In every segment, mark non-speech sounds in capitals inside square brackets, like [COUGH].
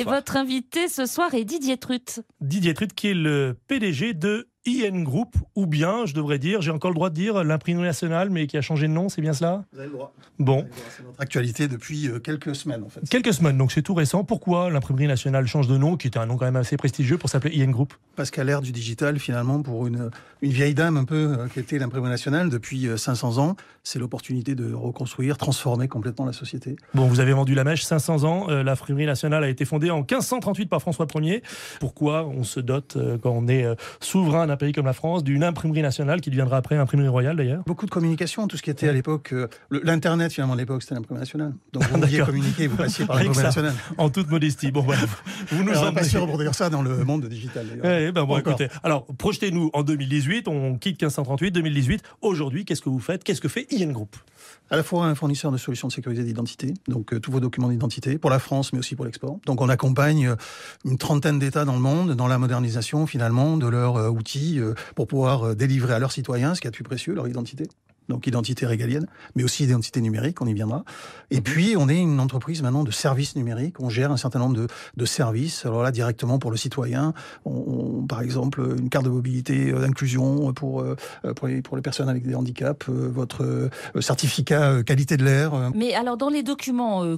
Et votre invité ce soir est Didier Trut. Didier Trut qui est le PDG de IN Group, ou bien, je devrais dire, j'ai encore le droit de dire l'imprimerie nationale, mais qui a changé de nom, c'est bien cela Vous avez le droit. Bon. C'est notre actualité depuis euh, quelques semaines, en fait. Quelques semaines, donc c'est tout récent. Pourquoi l'imprimerie nationale change de nom, qui était un nom quand même assez prestigieux, pour s'appeler IN Group Parce qu'à l'ère du digital, finalement, pour une, vieille dame un peu euh, qui était l'imprimerie nationale depuis 500 euh, ans, c'est l'opportunité de reconstruire, transformer complètement la société. Bon, vous avez vendu la mèche, 500 ans. l'imprimerie nationale a été fondée en 1538 par François Ier. Pourquoi on se dote quand on est euh, souverain pays comme la France, d'une imprimerie nationale qui deviendra après imprimerie royale d'ailleurs. Beaucoup de communication, tout ce qui était à l'époque, euh, l'internet finalement à l'époque c'était l'imprimerie nationale. Donc vous [LAUGHS] vouliez communiquer, vous passiez par l'imprimerie nationale. En toute modestie. Bon voilà, [LAUGHS] vous nous en ça dans le monde digital. Eh ben bon, alors projetez-nous en 2018, on quitte 1538, 2018. Aujourd'hui, qu'est-ce que vous faites Qu'est-ce que fait IN Group à la fois un fournisseur de solutions de sécurité d'identité, donc euh, tous vos documents d'identité, pour la France, mais aussi pour l'export. Donc on accompagne euh, une trentaine d'États dans le monde dans la modernisation finalement de leurs euh, outils pour pouvoir délivrer à leurs citoyens ce qui est a de plus précieux, leur identité donc identité régalienne, mais aussi identité numérique, on y viendra. Et mhm. puis, on est une entreprise maintenant de services numériques, on gère un certain nombre de, services, alors là, directement pour le citoyen, on, par exemple, une carte de mobilité euh, d'inclusion pour, euh, pour, les, personnes avec des handicaps, euh, votre certificat qualité de l'air. Mais alors, dans les documents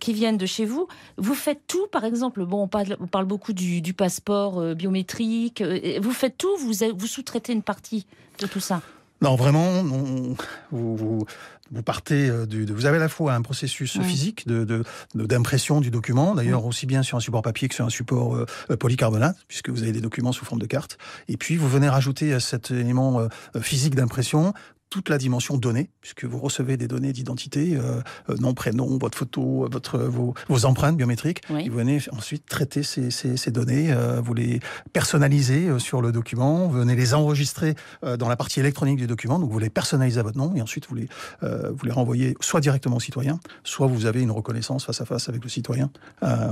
qui, viennent de chez vous, vous faites tout, par exemple, bon, on parle, beaucoup du, passeport biométrique, vous faites tout, vous, vous sous-traitez une partie de tout ça non, vraiment, vous, partez euh, du, de, vous avez à la fois un processus physique de, d'impression du document, d'ailleurs aussi bien sur un support papier que sur un support euh, euh, polycarbonate, puisque vous avez des documents sous forme de cartes, Et puis vous venez rajouter à cet élément physique d'impression toute la dimension donnée, puisque vous recevez des données d'identité, euh, euh, nom, prénom, votre photo, votre, vos, empreintes biométriques. vous venez ensuite traiter ces, données, euh, vous les personnalisez sur le document, vous venez les enregistrer dans la partie électronique du document, donc vous les personnalisez à votre nom, et ensuite vous les, vous les renvoyez soit directement au citoyen, soit vous avez une reconnaissance face à face avec le citoyen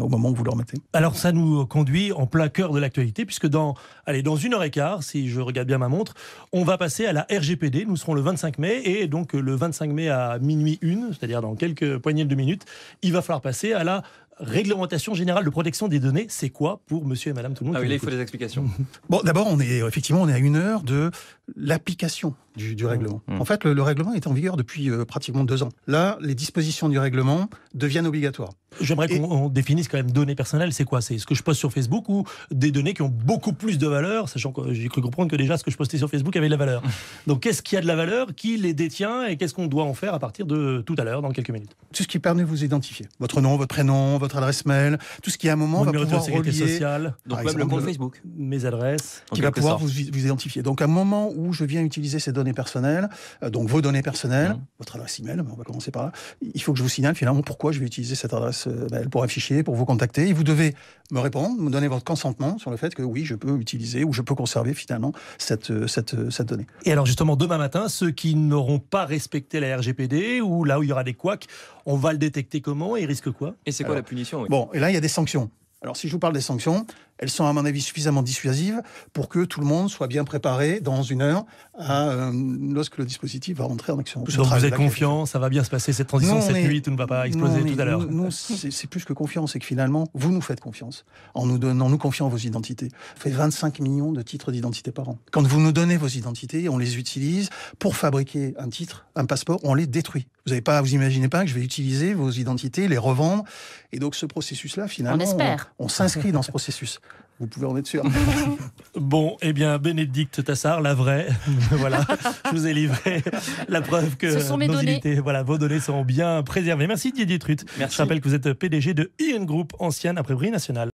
au moment où vous le remettez. Alors ça nous conduit en plein cœur de l'actualité, puisque dans, allez, dans une heure et quart, si je regarde bien ma montre, on va passer à la RGPD, nous serons le 20 mai. Et donc, euh, le 25 mai à minuit une, c'est-à-dire dans quelques poignées de minutes, il va falloir passer à la réglementation générale de protection des données, c'est quoi pour monsieur et madame tout le monde ah il faut des explications. [LAUGHS] bon, d'abord, on est effectivement on est à une heure de l'application du, règlement. Mmh. En fait, le, règlement est en vigueur depuis euh, pratiquement deux ans. Là, les dispositions du règlement deviennent obligatoires. J'aimerais qu'on définisse quand même données personnelles. C'est quoi C'est ce que je poste sur Facebook ou des données qui ont beaucoup plus de valeur, sachant que j'ai cru comprendre que déjà ce que je postais sur Facebook avait de la valeur. [LAUGHS] Donc, qu'est-ce qui a de la valeur Qui les détient Et qu'est-ce qu'on doit en faire à partir de tout à l'heure, dans quelques minutes Tout ce qui permet de vous identifier. Votre nom, votre prénom, votre adresse mail, tout ce qui à un moment va pouvoir sécurité relier... sociale, donc même le compte Facebook, mes adresses, qui va pouvoir vous, vous identifier. Donc, à un moment où je viens utiliser ces données données personnelles, euh, donc vos données personnelles, mmh. votre adresse email, on va commencer par là. Il faut que je vous signale finalement pourquoi je vais utiliser cette adresse mail euh, ben, pour afficher, pour vous contacter. Et vous devez me répondre, me donner votre consentement sur le fait que oui, je peux utiliser ou je peux conserver finalement cette, euh, cette, cette donnée. Et alors justement, demain matin, ceux qui n'auront pas respecté la RGPD ou là où il y aura des couacs, on va le détecter comment et risque quoi Et c'est quoi la punition Bon, et là, il y a des sanctions. Alors si je vous parle des sanctions, elles sont à mon avis suffisamment dissuasives pour que tout le monde soit bien préparé dans une heure euh, lorsque le dispositif va rentrer en action. vous êtes confiant, ça va bien se passer cette transition cette nuit, tout ne va pas exploser tout à l'heure. Non, [LAUGHS] c'est plus que confiance, c'est que finalement vous nous faites confiance en nous donnant nous confiant vos identités. Ça fait 25 millions de titres d'identité par an. Quand vous nous donnez vos identités, on les utilise pour fabriquer un titre, un passeport, on les détruit. Vous n'avez pas, vous imaginez pas que je vais utiliser vos identités, les revendre, et donc ce processus-là finalement, on s'inscrit dans ce processus. Vous pouvez en être sûr. [LAUGHS] bon, eh bien, Bénédicte Tassard, la vraie. [LAUGHS] voilà, je vous ai livré la preuve que nos données. voilà, vos données sont bien préservées. Merci Didier Trut. Je rappelle que vous êtes PDG de IN Group, ancienne imprimerie nationale.